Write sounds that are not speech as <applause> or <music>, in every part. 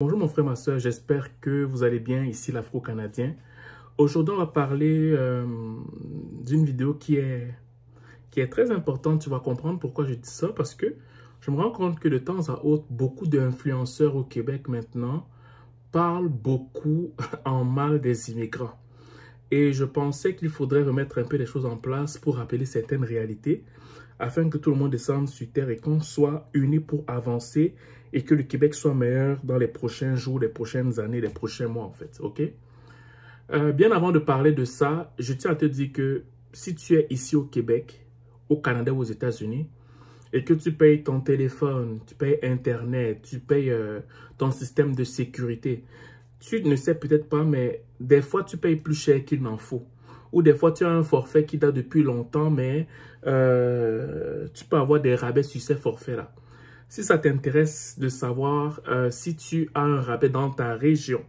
Bonjour mon frère, ma soeur, j'espère que vous allez bien ici l'Afro-Canadien. Aujourd'hui, on va parler euh, d'une vidéo qui est, qui est très importante. Tu vas comprendre pourquoi je dis ça parce que je me rends compte que de temps à autre, beaucoup d'influenceurs au Québec maintenant parlent beaucoup <laughs> en mal des immigrants. Et je pensais qu'il faudrait remettre un peu les choses en place pour rappeler certaines réalités afin que tout le monde descende sur terre et qu'on soit unis pour avancer et que le Québec soit meilleur dans les prochains jours, les prochaines années, les prochains mois, en fait. OK? Euh, bien avant de parler de ça, je tiens à te dire que si tu es ici au Québec, au Canada ou aux États-Unis, et que tu payes ton téléphone, tu payes Internet, tu payes euh, ton système de sécurité, tu ne sais peut-être pas, mais des fois, tu payes plus cher qu'il n'en faut. Ou des fois, tu as un forfait qui date depuis longtemps, mais euh, tu peux avoir des rabais sur ces forfaits-là si ça t'intéresse de savoir euh, si tu as un rabais dans ta région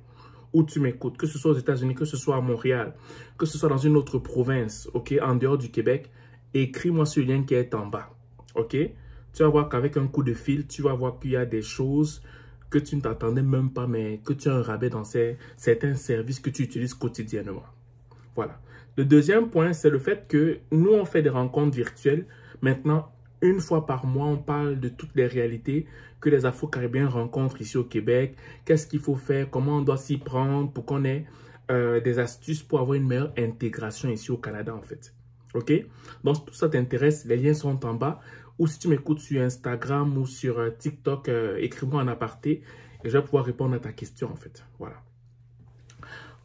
où tu m'écoutes, que ce soit aux États-Unis, que ce soit à Montréal, que ce soit dans une autre province, OK, en dehors du Québec, écris-moi ce lien qui est en bas, OK? Tu vas voir qu'avec un coup de fil, tu vas voir qu'il y a des choses que tu ne t'attendais même pas, mais que tu as un rabais dans ces, certains services que tu utilises quotidiennement. Voilà. Le deuxième point, c'est le fait que nous, on fait des rencontres virtuelles. Maintenant, une fois par mois, on parle de toutes les réalités que les Afro-Caribéens rencontrent ici au Québec. Qu'est-ce qu'il faut faire? Comment on doit s'y prendre pour qu'on ait euh, des astuces pour avoir une meilleure intégration ici au Canada, en fait. OK? Donc, si tout ça t'intéresse, les liens sont en bas. Ou si tu m'écoutes sur Instagram ou sur euh, TikTok, euh, écris-moi en aparté et je vais pouvoir répondre à ta question, en fait. Voilà.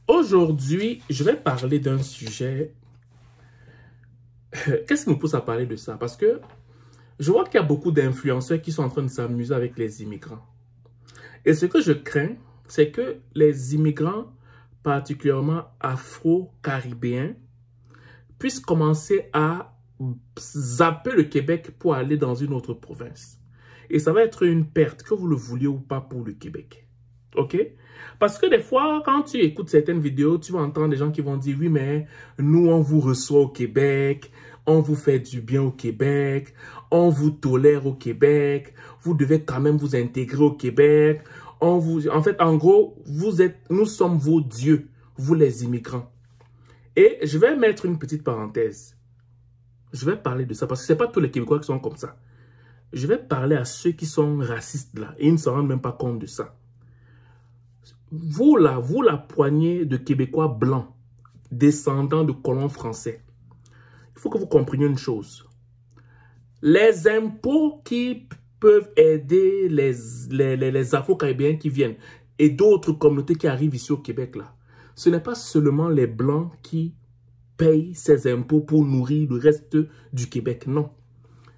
Aujourd'hui, je vais parler d'un sujet. <laughs> Qu'est-ce qui nous pousse à parler de ça? Parce que je vois qu'il y a beaucoup d'influenceurs qui sont en train de s'amuser avec les immigrants. Et ce que je crains, c'est que les immigrants, particulièrement afro-caribéens, puissent commencer à zapper le Québec pour aller dans une autre province. Et ça va être une perte, que vous le vouliez ou pas, pour le Québec. OK? Parce que des fois, quand tu écoutes certaines vidéos, tu vas entendre des gens qui vont dire, oui, mais nous, on vous reçoit au Québec, on vous fait du bien au Québec, on vous tolère au Québec, vous devez quand même vous intégrer au Québec. On vous, en fait, en gros, vous êtes, nous sommes vos dieux, vous les immigrants. Et je vais mettre une petite parenthèse. Je vais parler de ça parce que ce n'est pas tous les Québécois qui sont comme ça. Je vais parler à ceux qui sont racistes là et ils ne se rendent même pas compte de ça. Vous là, vous la poignée de Québécois blancs descendants de colons français il faut que vous compreniez une chose. Les impôts qui peuvent aider les, les, Afro-Caribéens qui viennent et d'autres communautés qui arrivent ici au Québec, là, ce n'est pas seulement les Blancs qui payent ces impôts pour nourrir le reste du Québec, non.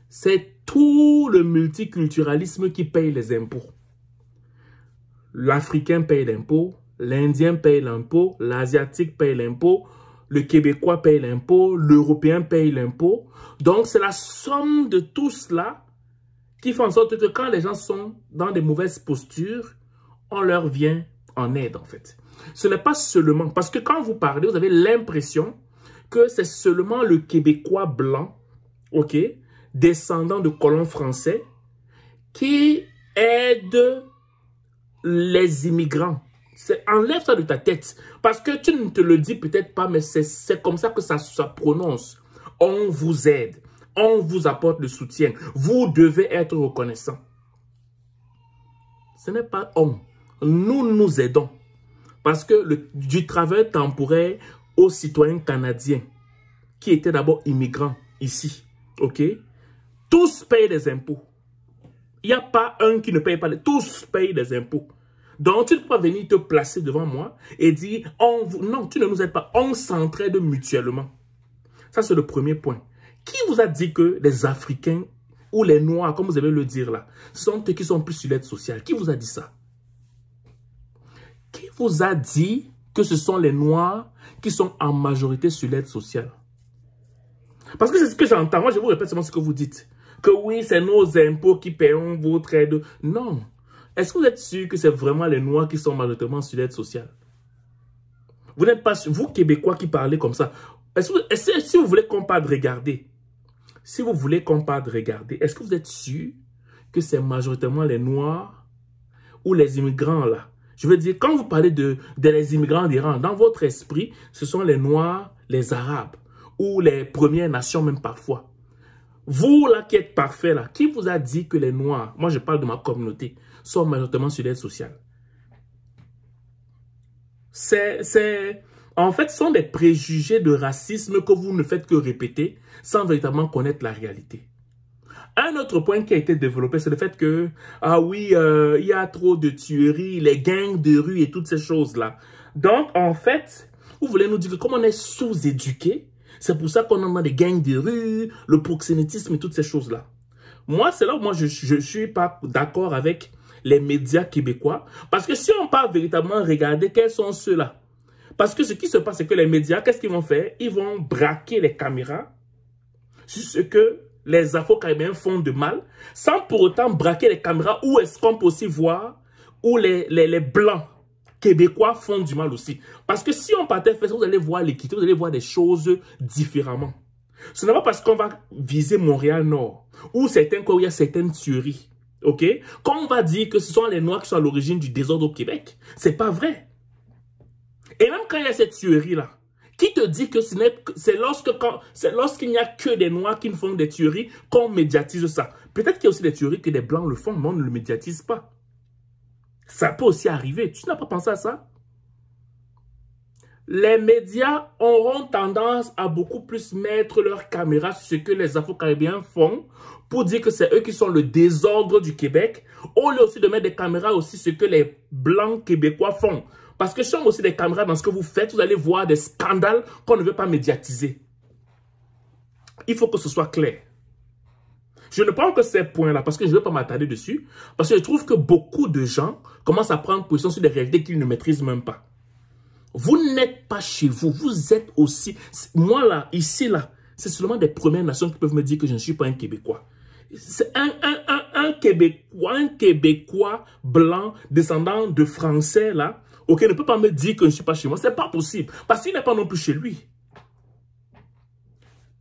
C'est tout le multiculturalisme qui paye les impôts. L'Africain paye l'impôt, l'Indien paye l'impôt, l'Asiatique paye l'impôt, le Québécois paye l'impôt, l'Européen paye l'impôt. Donc, c'est la somme de tout cela qui fait en sorte que quand les gens sont dans des mauvaises postures, on leur vient en aide, en fait. Ce n'est pas seulement... Parce que quand vous parlez, vous avez l'impression que c'est seulement le Québécois blanc, descendant de colons français, qui aide les immigrants enlève ça de ta tête. Parce que tu ne te le dis peut-être pas, mais c'est comme ça que ça se prononce. On vous aide. On vous apporte le soutien. Vous devez être reconnaissant. Ce n'est pas on. Nous nous aidons. Parce que du travail temporaire aux citoyens canadiens, qui étaient d'abord immigrants ici, ok Tous payent des impôts. Il n'y a pas un qui ne paye pas. Tous payent des impôts ne peux pas venir te placer devant moi et dire, on, non, tu ne nous aides pas, on s'entraide mutuellement. Ça, c'est le premier point. Qui vous a dit que les Africains ou les Noirs, comme vous avez le dire là, sont ceux qui sont plus sur l'aide sociale Qui vous a dit ça Qui vous a dit que ce sont les Noirs qui sont en majorité sur l'aide sociale Parce que c'est ce que j'entends. Moi, je vous répète seulement ce que vous dites. Que oui, c'est nos impôts qui payent votre aide. Non. Est-ce que vous êtes sûr que c'est vraiment les Noirs qui sont majoritairement sur l'aide sociale Vous n'êtes pas vous Québécois qui parlez comme ça. est si vous voulez qu'on parle, regarder, Si vous voulez qu'on parle, regarder, Est-ce que vous êtes sûr que c'est majoritairement les Noirs ou les immigrants là Je veux dire, quand vous parlez de, de immigrants d'Iran, dans votre esprit, ce sont les Noirs, les Arabes ou les Premières Nations même parfois. Vous, là, qui êtes parfait, là, qui vous a dit que les Noirs, moi je parle de ma communauté, sont majoritairement sur l'aide sociale C'est... En fait, ce sont des préjugés de racisme que vous ne faites que répéter sans véritablement connaître la réalité. Un autre point qui a été développé, c'est le fait que, ah oui, euh, il y a trop de tueries, les gangs de rue et toutes ces choses-là. Donc, en fait, vous voulez nous dire que comme on est sous-éduqué, c'est pour ça qu'on a des gangs de rue, le proxénétisme et toutes ces choses-là. Moi, c'est là où moi, je ne suis pas d'accord avec les médias québécois. Parce que si on parle véritablement, regardez quels sont ceux-là. Parce que ce qui se passe, c'est que les médias, qu'est-ce qu'ils vont faire Ils vont braquer les caméras sur ce que les Afro-Caribéens font de mal, sans pour autant braquer les caméras où est-ce qu'on peut aussi voir où les, les, les Blancs Québécois font du mal aussi. Parce que si on partait faire ça, vous allez voir l'équité, vous allez voir des choses différemment. Ce n'est pas parce qu'on va viser Montréal-Nord, Ou certains il y a certaines tueries, ok? Quand on va dire que ce sont les Noirs qui sont à l'origine du désordre au Québec, Ce n'est pas vrai. Et même quand il y a cette tuerie-là, qui te dit que c'est lorsque c'est lorsqu'il n'y a que des Noirs qui font des tueries qu'on médiatise ça Peut-être qu'il y a aussi des tueries que des Blancs le font, mais on ne le médiatise pas. Ça peut aussi arriver. Tu n'as pas pensé à ça? Les médias auront tendance à beaucoup plus mettre leurs caméras sur ce que les Afro-Caribéens font pour dire que c'est eux qui sont le désordre du Québec. Au lieu aussi de mettre des caméras aussi sur ce que les Blancs québécois font. Parce que si on aussi des caméras dans ce que vous faites, vous allez voir des scandales qu'on ne veut pas médiatiser. Il faut que ce soit clair. Je ne parle que ces points-là parce que je ne veux pas m'attarder dessus. Parce que je trouve que beaucoup de gens commencent à prendre position sur des réalités qu'ils ne maîtrisent même pas. Vous n'êtes pas chez vous. Vous êtes aussi... Moi, là, ici, là, c'est seulement des Premières Nations qui peuvent me dire que je ne suis pas un Québécois. C'est un, un, Québécois, un Québécois blanc, descendant de Français, là, ok, ne peut pas me dire que je ne suis pas chez moi. C'est pas possible. Parce qu'il n'est pas non plus chez lui.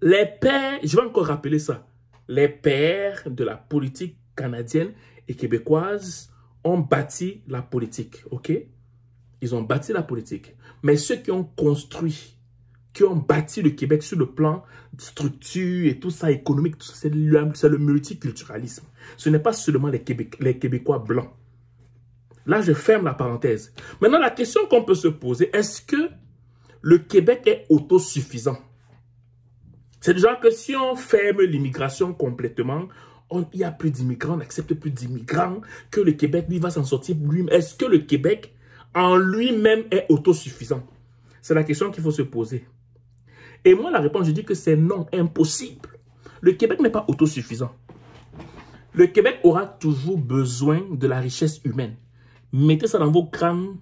Les pères, je vais encore rappeler ça les pères de la politique canadienne et québécoise ont bâti la politique, ok? Ils ont bâti la politique. Mais ceux qui ont construit, qui ont bâti le Québec sur le plan structure et tout ça, économique, c'est le, multiculturalisme. Ce n'est pas seulement les, les Québécois blancs. Là, je ferme la parenthèse. Maintenant, la question qu'on peut se poser, est-ce que le Québec est autosuffisant? C'est déjà que si on ferme l'immigration complètement, il n'y a plus d'immigrants, on n'accepte plus d'immigrants, que le Québec, lui, va s'en sortir lui-même. Est-ce que le Québec, en lui-même, est autosuffisant C'est la question qu'il faut se poser. Et moi, la réponse, je dis que c'est non, impossible. Le Québec n'est pas autosuffisant. Le Québec aura toujours besoin de la richesse humaine. Mettez ça dans vos crânes,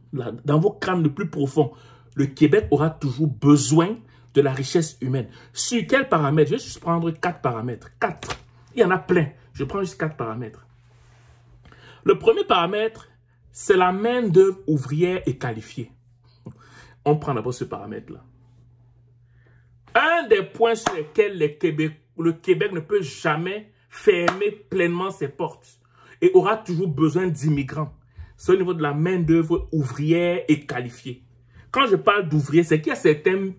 dans vos crânes le plus profond. Le Québec aura toujours besoin de la richesse humaine. Sur quels paramètres Je vais juste prendre quatre paramètres. Quatre. Il y en a plein. Je prends juste quatre paramètres. Le premier paramètre, c'est la main-d'œuvre ouvrière et qualifiée. On prend d'abord ce paramètre-là. Un des points sur lesquels le Québec ne peut jamais fermer pleinement ses portes et aura toujours besoin d'immigrants, c'est au niveau de la main-d'œuvre ouvrière et qualifiée. Quand je parle d'ouvrier, c'est qu'il y a certains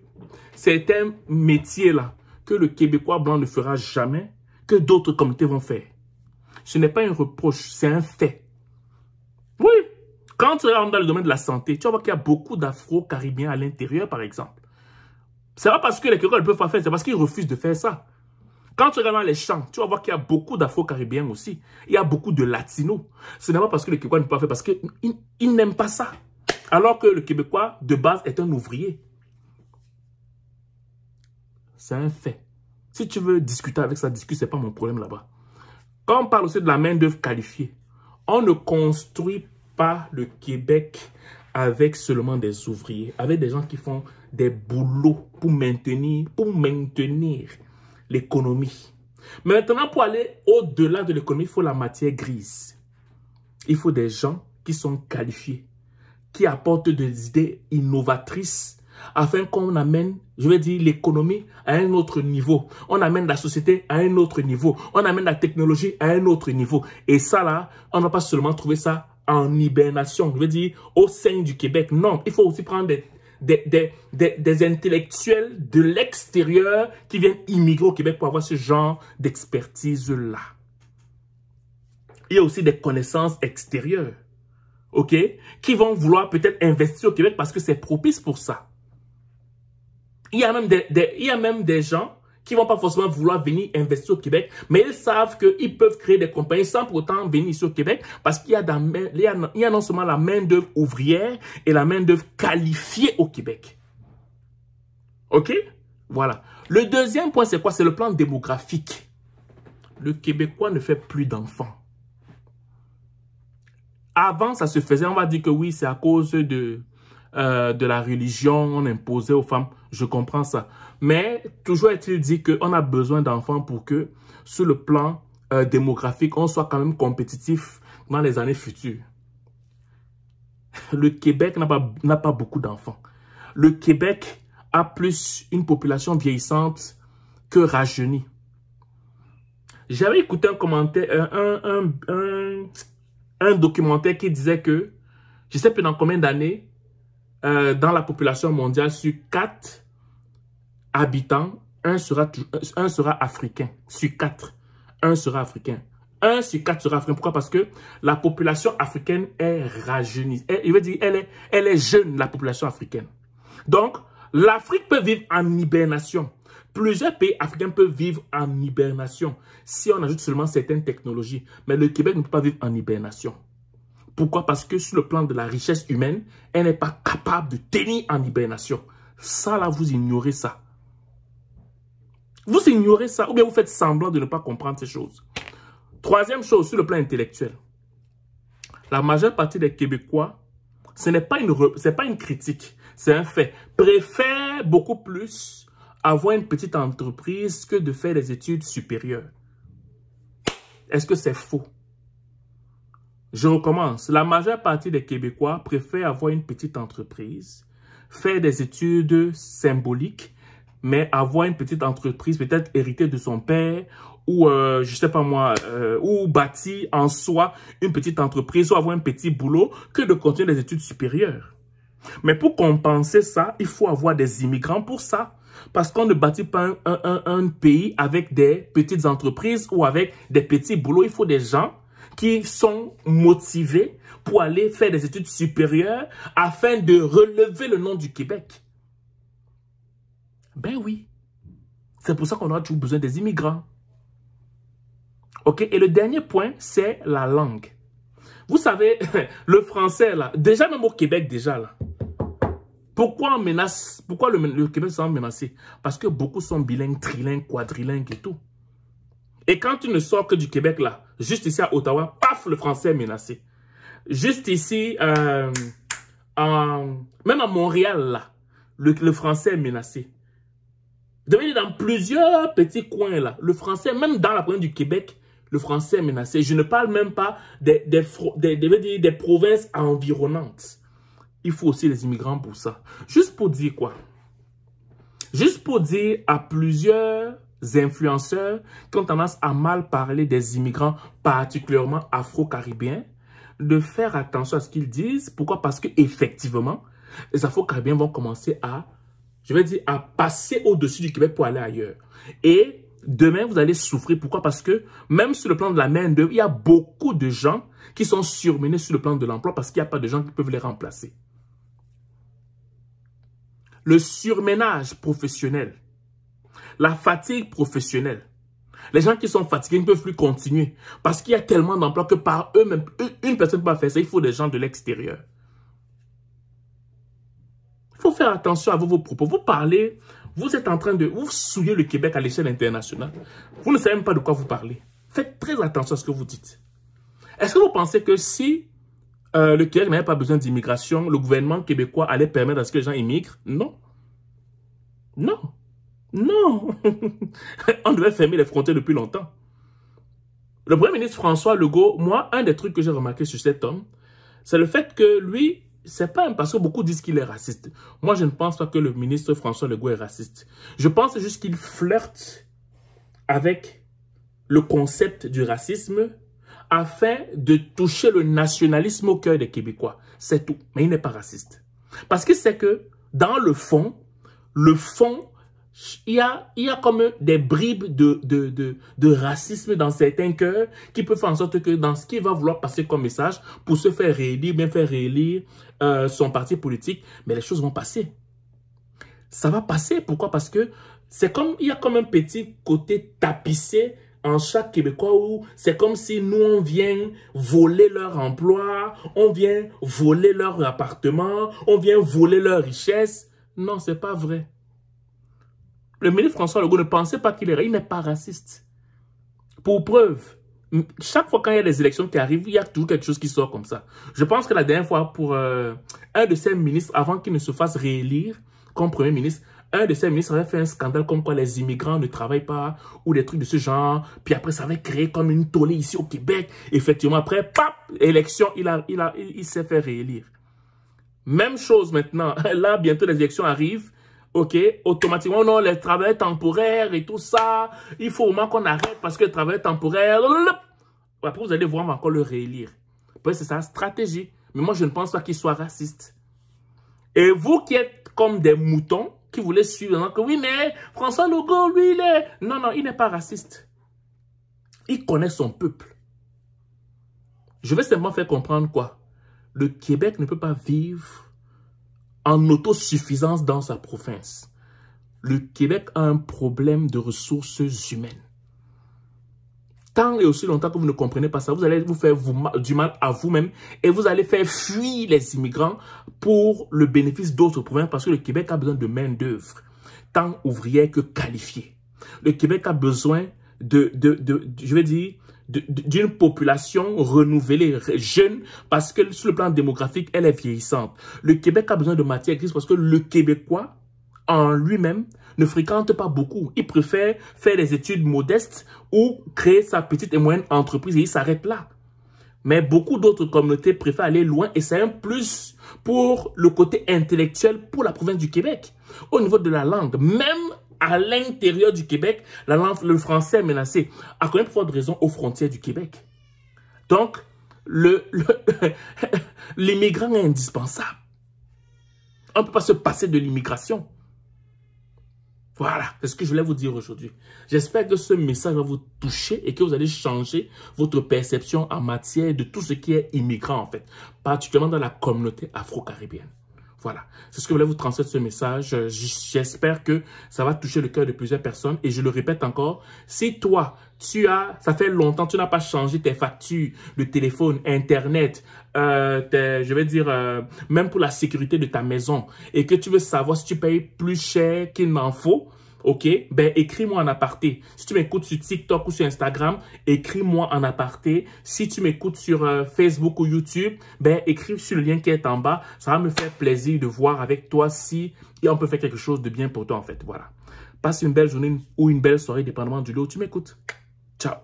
c'est un métier là que le Québécois blanc ne fera jamais, que d'autres communautés vont faire. Ce n'est pas un reproche, c'est un fait. Oui, quand tu rentres dans le domaine de la santé, tu vas voir qu'il y a beaucoup d'afro-caribéens à l'intérieur, par exemple. C'est pas parce que les Québécois ne peuvent pas faire, c'est parce qu'ils refusent de faire ça. Quand tu regardes dans les champs, tu vas voir qu'il y a beaucoup d'afro-caribéens aussi. Il y a beaucoup de latinos. Ce n'est pas parce que les Québécois ne peuvent pas faire, parce qu'ils n'aiment pas ça. Alors que le Québécois, de base, est un ouvrier. C'est un fait. Si tu veux discuter avec ça, discute, ce n'est pas mon problème là-bas. Quand on parle aussi de la main-d'œuvre qualifiée, on ne construit pas le Québec avec seulement des ouvriers, avec des gens qui font des boulots pour maintenir, pour maintenir l'économie. Maintenant, pour aller au-delà de l'économie, il faut la matière grise. Il faut des gens qui sont qualifiés, qui apportent des idées innovatrices afin qu'on amène, je vais dire, l'économie à un autre niveau. On amène la société à un autre niveau. On amène la technologie à un autre niveau. Et ça, là, on n'a pas seulement trouvé ça en hibernation, je veux dire, au sein du Québec. Non, il faut aussi prendre des, des intellectuels de l'extérieur qui viennent immigrer au Québec pour avoir ce genre d'expertise-là. Il y a aussi des connaissances extérieures, OK, qui vont vouloir peut-être investir au Québec parce que c'est propice pour ça. Il y a même des, il y a même des gens qui vont pas forcément vouloir venir investir au Québec, mais ils savent qu'ils peuvent créer des compagnies sans pour autant venir ici au Québec parce qu'il y, a a, non seulement la main-d'œuvre ouvrière et la main-d'œuvre qualifiée au Québec. OK? Voilà. Le deuxième point, c'est quoi? C'est le plan démographique. Le Québécois ne fait plus d'enfants. Avant, ça se faisait, on va dire que oui, c'est à cause de, euh, de la religion, imposée aux femmes. Je comprends ça. Mais toujours est-il dit qu'on a besoin d'enfants pour que, sur le plan euh, démographique, on soit quand même compétitif dans les années futures. Le Québec n'a pas, pas beaucoup d'enfants. Le Québec a plus une population vieillissante que rajeunie. J'avais écouté un commentaire, un, documentaire qui disait que, je ne sais plus dans combien d'années, euh, dans la population mondiale, sur 4, habitants, un sera, euh, un sera africain sur quatre. Un sera africain. Un sur quatre sera africain. Pourquoi Parce que la population africaine est rajeunie. Il veut dire, elle est, elle est jeune, la population africaine. Donc, l'Afrique peut vivre en hibernation. Plusieurs pays africains peuvent vivre en hibernation si on ajoute seulement certaines technologies. Mais le Québec ne peut pas vivre en hibernation. Pourquoi Parce que sur le plan de la richesse humaine, elle n'est pas capable de tenir en hibernation. Ça, là, vous ignorez ça. Vous ignorez ça ou bien vous faites semblant de ne pas comprendre ces choses. Troisième chose, sur le plan intellectuel. La majeure partie des Québécois, ce n'est pas, une, pas une critique, c'est un fait, préfère beaucoup plus avoir une petite entreprise que de faire des études supérieures. Est-ce que c'est faux? Je recommence. La majeure partie des Québécois préfèrent avoir une petite entreprise, faire des études symboliques mais avoir une petite entreprise, peut-être héritée de son père ou, je euh, je sais pas moi, euh, ou bâtir en soi une petite entreprise ou avoir un petit boulot que de continuer des études supérieures. Mais pour compenser ça, il faut avoir des immigrants pour ça. Parce qu'on ne bâtit pas un, pays avec des petites entreprises ou avec des petits boulots. Il faut des gens qui sont motivés pour aller faire des études supérieures afin de relever le nom du Québec. Ben oui. C'est pour ça qu'on a toujours besoin des immigrants. OK? Et le dernier point, c'est la langue. Vous savez, <laughs> le français, là, déjà même au Québec, déjà, là. Pourquoi on menace, pourquoi le, Québec s'en menacé? Parce que beaucoup sont bilingues, trilingues, quadrilingues et tout. Et quand tu ne sors que du Québec, là, juste ici à Ottawa, paf, le français est menacé. Juste ici, euh, même à Montréal, là, le français est menacé. Vous dans plusieurs petits coins là. Le français, même dans la province du Québec, le français est menacé. Je ne parle même pas des, des, provinces environnantes. Il faut aussi les immigrants pour ça. Juste pour dire quoi Juste pour dire à plusieurs influenceurs qui ont tendance à mal parler des immigrants, particulièrement afro-caribéens, de faire attention à ce qu'ils disent. Pourquoi Parce que effectivement, les afro-caribéens vont commencer à je vais dire, à passer au-dessus du Québec pour aller ailleurs. Et demain, vous allez souffrir. Pourquoi? Parce que même sur le plan de la main-d'œuvre, il y a beaucoup de gens qui sont surmenés sur le plan de l'emploi parce qu'il n'y a pas de gens qui peuvent les remplacer. Le surménage professionnel, la fatigue professionnelle, les gens qui sont fatigués ne peuvent plus continuer parce qu'il y a tellement d'emplois que par eux-mêmes, une personne ne peut pas faire ça, il faut des gens de l'extérieur faire attention à vos propos. Vous parlez, vous êtes en train de vous souiller le Québec à l'échelle internationale. Vous ne savez même pas de quoi vous parlez. Faites très attention à ce que vous dites. Est-ce que vous pensez que si euh, le Québec n'avait pas besoin d'immigration, le gouvernement québécois allait permettre à ce que les gens immigrent Non. Non. Non. <laughs> On devait fermer les frontières depuis longtemps. Le premier ministre François Legault, moi, un des trucs que j'ai remarqué sur cet homme, c'est le fait que lui, c'est pas parce que beaucoup disent qu'il est raciste. Moi, je ne pense pas que le ministre François Legault est raciste. Je pense juste qu'il flirte avec le concept du racisme afin de toucher le nationalisme au cœur des Québécois. C'est tout. Mais il n'est pas raciste. Parce que c'est que, dans le fond, le fond il y a, il y comme des bribes de, de, racisme dans certains cœurs qui peuvent faire en sorte que dans ce qu'il va vouloir passer comme message pour se faire réélire, bien faire réélire euh, son parti politique, mais les choses vont passer. Ça va passer. Pourquoi? Parce que c'est comme, il y a comme un petit côté tapissé en chaque Québécois où c'est comme si nous, on vient voler leur emploi, on vient voler leur appartement, on vient voler leur richesse. Non, c'est pas vrai le ministre François Legault ne pensait pas qu'il est n'est pas raciste. Pour preuve, chaque fois qu'il il y a des élections qui arrivent, il y a toujours quelque chose qui sort comme ça. Je pense que la dernière fois, pour euh, un de ses ministres, avant qu'il ne se fasse réélire comme premier ministre, un de ses ministres avait fait un scandale comme quoi les immigrants ne travaillent pas ou des trucs de ce genre. Puis après, ça avait créé comme une tollée ici au Québec. Effectivement, après, pap, élection, il, a, il, il s'est fait réélire. Même chose maintenant. <laughs> Là, bientôt, les élections arrivent. OK Automatiquement, non, les travail temporaires et tout ça, il faut au moins qu'on arrête parce que le travail temporaire. Après, vous allez voir, encore le réélire. C'est sa stratégie. Mais moi, je ne pense pas qu'il soit raciste. Et vous qui êtes comme des moutons, qui voulez suivre, hein, que oui, mais François Legault, lui, il est... Non, non, il n'est pas raciste. Il connaît son peuple. Je vais simplement faire comprendre quoi Le Québec ne peut pas vivre en autosuffisance dans sa province. Le Québec a un problème de ressources humaines. Tant et aussi longtemps que vous ne comprenez pas ça, vous allez vous faire du mal à vous-même et vous allez faire fuir les immigrants pour le bénéfice d'autres provinces parce que le Québec a besoin de main-d'œuvre, tant ouvrière que qualifiée. Le Québec a besoin de, de je vais dire, d'une population renouvelée, jeune, parce que sur le plan démographique, elle est vieillissante. Le Québec a besoin de matière grise parce que le Québécois, en lui-même, ne fréquente pas beaucoup. Il préfère faire des études modestes ou créer sa petite et moyenne entreprise et il s'arrête là. Mais beaucoup d'autres communautés préfèrent aller loin et c'est un plus pour le côté intellectuel pour la province du Québec. Au niveau de la langue, même à l'intérieur du Québec, la langue, le français est menacé, à combien de fois de raison aux frontières du Québec. Donc, l'immigrant le, <laughs> est indispensable. On ne peut pas se passer de l'immigration. Voilà, c'est ce que je voulais vous dire aujourd'hui. J'espère que ce message va vous toucher et que vous allez changer votre perception en matière de tout ce qui est immigrant, en fait, particulièrement dans la communauté afro-caribéenne. Voilà, c'est ce que je voulais vous transmettre ce message. Euh, j'espère que ça va toucher le cœur de plusieurs personnes. Et je le répète encore, si toi, tu as, ça fait longtemps, tu n'as pas changé tes factures, le téléphone, Internet, euh, je vais dire, euh, même pour la sécurité de ta maison, et que tu veux savoir si tu payes plus cher qu'il n'en faut, OK? Ben, écris-moi en aparté. Si tu m'écoutes sur TikTok ou sur Instagram, écris-moi en aparté. Si tu m'écoutes sur euh, Facebook ou YouTube, ben, écris sur le lien qui est en bas. Ça va me faire plaisir de voir avec toi si on peut faire quelque chose de bien pour toi, en fait. Voilà. Passe une belle journée ou une belle soirée, dépendamment du lot tu m'écoutes. Ciao!